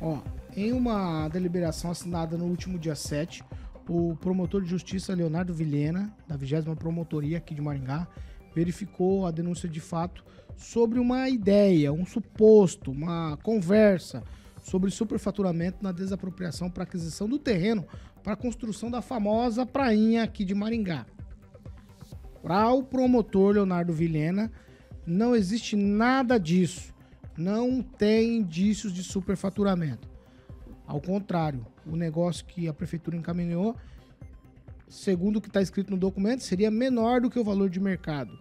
Ó, em uma deliberação assinada no último dia 7, o promotor de justiça Leonardo Vilhena, da 20 Promotoria aqui de Maringá, verificou a denúncia de fato sobre uma ideia, um suposto, uma conversa sobre superfaturamento na desapropriação para aquisição do terreno para a construção da famosa prainha aqui de Maringá. Para o promotor Leonardo Vilhena, não existe nada disso não tem indícios de superfaturamento. Ao contrário, o negócio que a prefeitura encaminhou, segundo o que está escrito no documento, seria menor do que o valor de mercado,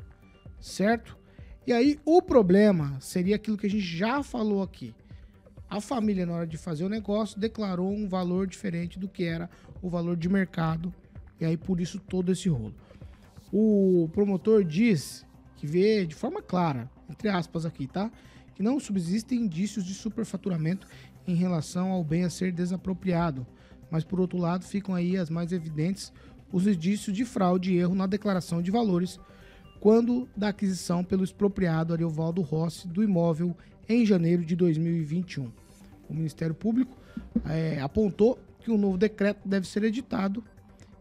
certo? E aí o problema seria aquilo que a gente já falou aqui. A família, na hora de fazer o negócio, declarou um valor diferente do que era o valor de mercado, e aí por isso todo esse rolo. O promotor diz que vê de forma clara, entre aspas aqui, tá? que não subsistem indícios de superfaturamento em relação ao bem a ser desapropriado, mas por outro lado ficam aí as mais evidentes os indícios de fraude e erro na declaração de valores quando da aquisição pelo expropriado Ariovaldo Rossi do imóvel em janeiro de 2021. O Ministério Público é, apontou que o um novo decreto deve ser editado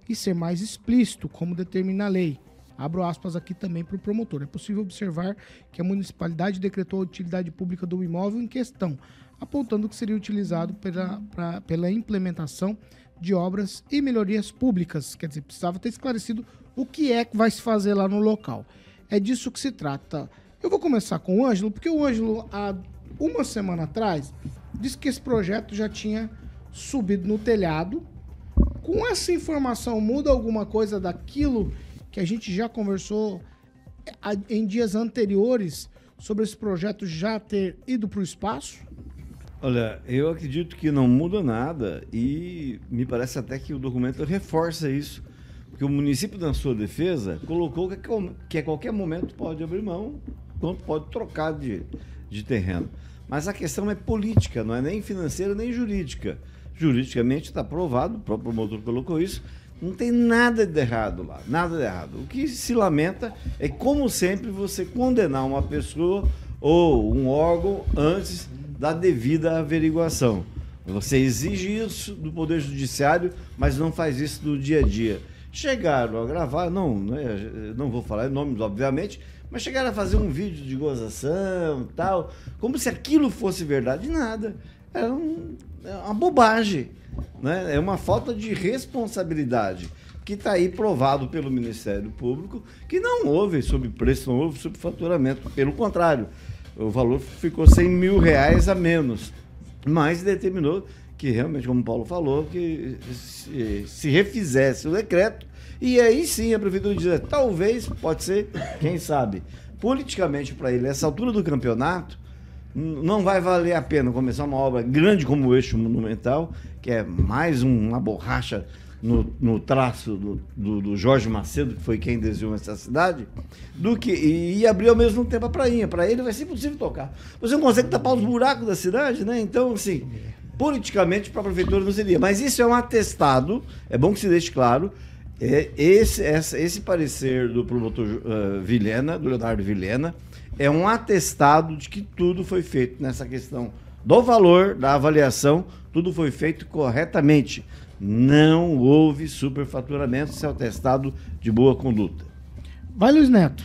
e ser mais explícito, como determina a lei, Abro aspas aqui também para o promotor. É possível observar que a municipalidade decretou a utilidade pública do imóvel em questão, apontando que seria utilizado pela, pra, pela implementação de obras e melhorias públicas. Quer dizer, precisava ter esclarecido o que é que vai se fazer lá no local. É disso que se trata. Eu vou começar com o Ângelo, porque o Ângelo, há uma semana atrás, disse que esse projeto já tinha subido no telhado. Com essa informação, muda alguma coisa daquilo que a gente já conversou em dias anteriores sobre esse projeto já ter ido para o espaço? Olha, eu acredito que não muda nada e me parece até que o documento reforça isso, porque o município, na sua defesa, colocou que a é é é qualquer momento pode abrir mão, quanto pode trocar de, de terreno. Mas a questão é política, não é nem financeira nem jurídica. Juridicamente está aprovado, o próprio promotor colocou isso, não tem nada de errado lá, nada de errado. O que se lamenta é, como sempre, você condenar uma pessoa ou um órgão antes da devida averiguação. Você exige isso do Poder Judiciário, mas não faz isso no dia a dia. Chegaram a gravar, não, é, não vou falar nomes, obviamente, mas chegaram a fazer um vídeo de gozação tal, como se aquilo fosse verdade, nada é, um, é uma bobagem, né? é uma falta de responsabilidade que está aí provado pelo Ministério Público que não houve sobrepreço, não houve faturamento. Pelo contrário, o valor ficou 100 mil reais a menos, mas determinou que realmente, como o Paulo falou, que se, se refizesse o decreto e aí sim a prefeitura dizer, talvez, pode ser, quem sabe. Politicamente para ele, essa altura do campeonato, não vai valer a pena começar uma obra grande como o Eixo Monumental, que é mais uma borracha no, no traço do, do, do, Jorge Macedo, que foi quem desenhou essa cidade, do que e, e abrir ao mesmo tempo a prainha. Para ele vai ser impossível tocar. Você não consegue tapar os buracos da cidade, né? Então, assim, politicamente para a prefeitura não seria. Mas isso é um atestado, é bom que se deixe claro, é, esse, esse parecer do promotor uh, Vilhena, do Leonardo Vilhena, é um atestado de que tudo foi feito nessa questão do valor, da avaliação, tudo foi feito corretamente. Não houve superfaturamento, isso é o atestado de boa conduta. Vai, Luiz Neto.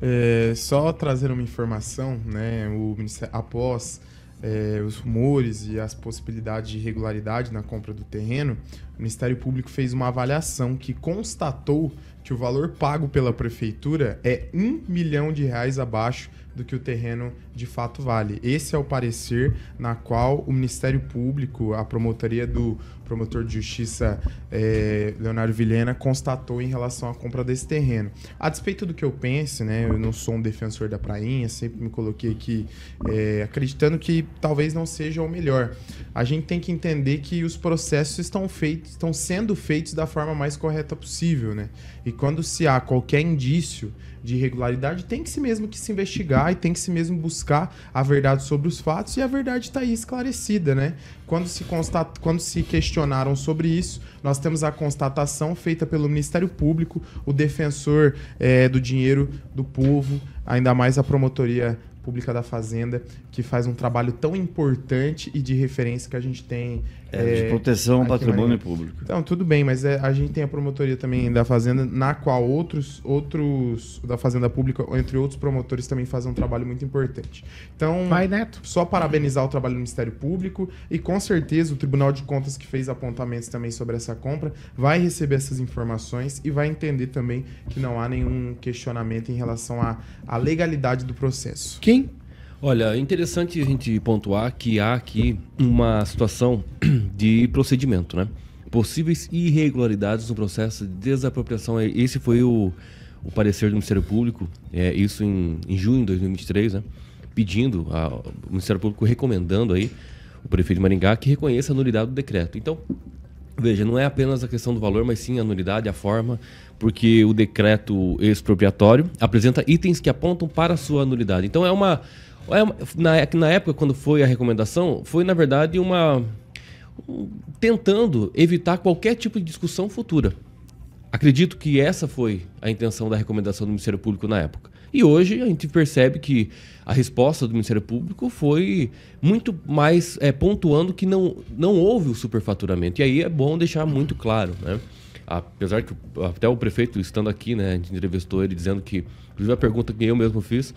É, só trazer uma informação, né? O após é, os rumores e as possibilidades de irregularidade na compra do terreno, o Ministério Público fez uma avaliação que constatou que o valor pago pela prefeitura é um milhão de reais abaixo do que o terreno de fato vale. Esse é o parecer na qual o Ministério Público, a promotoria do promotor de justiça eh, Leonardo Vilhena, constatou em relação à compra desse terreno. A despeito do que eu pense, né, eu não sou um defensor da prainha, sempre me coloquei aqui eh, acreditando que talvez não seja o melhor. A gente tem que entender que os processos estão feitos feitos, estão sendo feitos da forma mais correta possível, né? E quando se há qualquer indício de irregularidade, tem que se mesmo que se investigar e tem que se mesmo buscar a verdade sobre os fatos e a verdade está aí esclarecida, né? Quando se constata, quando se questionaram sobre isso, nós temos a constatação feita pelo Ministério Público, o defensor é, do dinheiro do povo, ainda mais a promotoria Pública da Fazenda, que faz um trabalho tão importante e de referência que a gente tem é, de é, proteção ao patrimônio público. Então, tudo bem, mas é, a gente tem a promotoria também da Fazenda, na qual outros, outros da Fazenda Pública, entre outros promotores, também fazem um trabalho muito importante. Então, Vai, Neto. só parabenizar o trabalho do Ministério Público e, com certeza, o Tribunal de Contas, que fez apontamentos também sobre essa compra, vai receber essas informações e vai entender também que não há nenhum questionamento em relação à, à legalidade do processo. Quem Olha, é interessante a gente pontuar que há aqui uma situação de procedimento, né? Possíveis irregularidades no processo de desapropriação. É, esse foi o, o parecer do Ministério Público, é, isso em, em junho de 2023, né? Pedindo, o Ministério Público recomendando aí o prefeito de Maringá que reconheça a nulidade do decreto. Então, Veja, não é apenas a questão do valor, mas sim a nulidade, a forma, porque o decreto expropriatório apresenta itens que apontam para a sua nulidade. Então é uma é na, na época, quando foi a recomendação, foi na verdade uma. Um, tentando evitar qualquer tipo de discussão futura. Acredito que essa foi a intenção da recomendação do Ministério Público na época. E hoje a gente percebe que a resposta do Ministério Público foi muito mais é, pontuando que não, não houve o superfaturamento. E aí é bom deixar muito claro, né? apesar que até o prefeito estando aqui, né, a gente entrevistou ele dizendo que, inclusive a pergunta que eu mesmo fiz,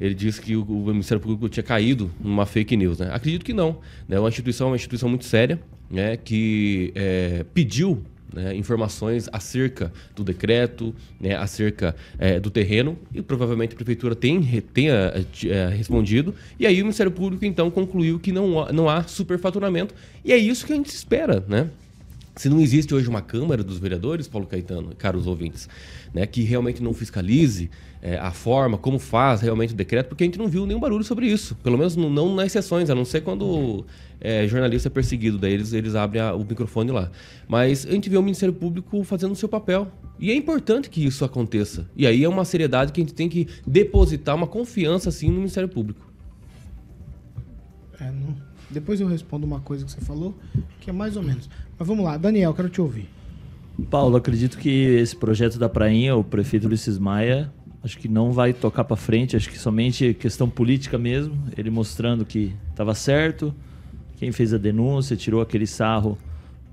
ele disse que o, o Ministério Público tinha caído numa fake news, né? Acredito que não, né? É uma instituição, uma instituição muito séria, né, que é, pediu né, informações acerca do decreto, né, acerca é, do terreno, e provavelmente a prefeitura tem, tenha é, é respondido. E aí o Ministério Público então concluiu que não, não há superfaturamento, e é isso que a gente espera, né? se não existe hoje uma Câmara dos Vereadores, Paulo Caetano, caros ouvintes, né, que realmente não fiscalize é, a forma, como faz realmente o decreto, porque a gente não viu nenhum barulho sobre isso, pelo menos não, não nas sessões, a não ser quando é, jornalista é perseguido, daí eles, eles abrem a, o microfone lá. Mas a gente vê o Ministério Público fazendo o seu papel, e é importante que isso aconteça. E aí é uma seriedade que a gente tem que depositar uma confiança, assim, no Ministério Público. É, não depois eu respondo uma coisa que você falou, que é mais ou menos. Mas vamos lá, Daniel, quero te ouvir. Paulo, acredito que esse projeto da Prainha, o prefeito Ulisses Maia, acho que não vai tocar para frente, acho que somente questão política mesmo, ele mostrando que estava certo, quem fez a denúncia, tirou aquele sarro,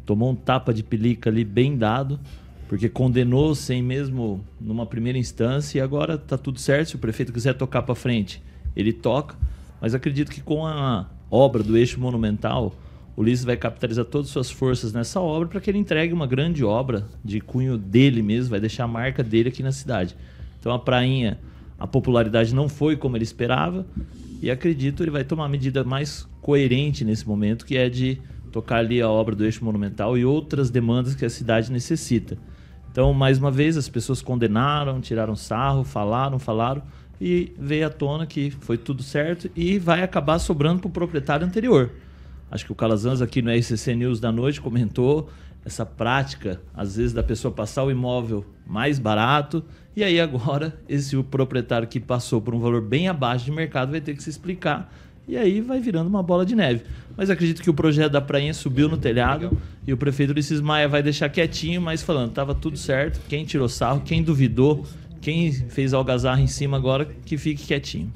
tomou um tapa de pelica ali bem dado, porque condenou sem mesmo numa primeira instância e agora tá tudo certo, se o prefeito quiser tocar para frente, ele toca, mas acredito que com a obra do eixo monumental, Ulisses vai capitalizar todas as suas forças nessa obra para que ele entregue uma grande obra de cunho dele mesmo, vai deixar a marca dele aqui na cidade. Então a prainha, a popularidade não foi como ele esperava e acredito ele vai tomar a medida mais coerente nesse momento, que é de tocar ali a obra do eixo monumental e outras demandas que a cidade necessita. Então, mais uma vez, as pessoas condenaram, tiraram sarro, falaram, falaram, e veio à tona que foi tudo certo e vai acabar sobrando para o proprietário anterior. Acho que o Calazans aqui no RCC News da noite comentou essa prática, às vezes, da pessoa passar o imóvel mais barato e aí agora esse o proprietário que passou por um valor bem abaixo de mercado vai ter que se explicar e aí vai virando uma bola de neve. Mas acredito que o projeto da prainha subiu no telhado e o prefeito Ulisses Maia vai deixar quietinho, mas falando, estava tudo certo, quem tirou sarro, quem duvidou quem fez algazarra em cima agora, que fique quietinho.